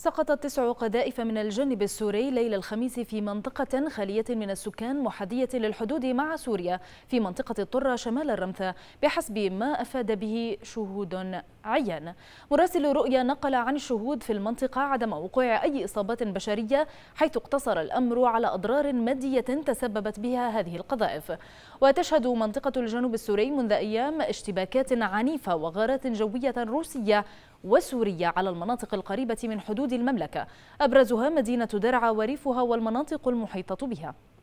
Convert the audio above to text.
سقطت تسع قذائف من الجانب السوري ليلة الخميس في منطقة خالية من السكان محدية للحدود مع سوريا في منطقة الطرة شمال الرمثة بحسب ما أفاد به شهود عيان مراسل رؤيا نقل عن الشهود في المنطقة عدم وقوع أي إصابات بشرية حيث اقتصر الأمر على أضرار مادية تسببت بها هذه القذائف وتشهد منطقة الجنوب السوري منذ أيام اشتباكات عنيفة وغارات جوية روسية وسورية على المناطق القريبة من حدود جنود المملكة أبرزها مدينة درعا وريفها والمناطق المحيطة بها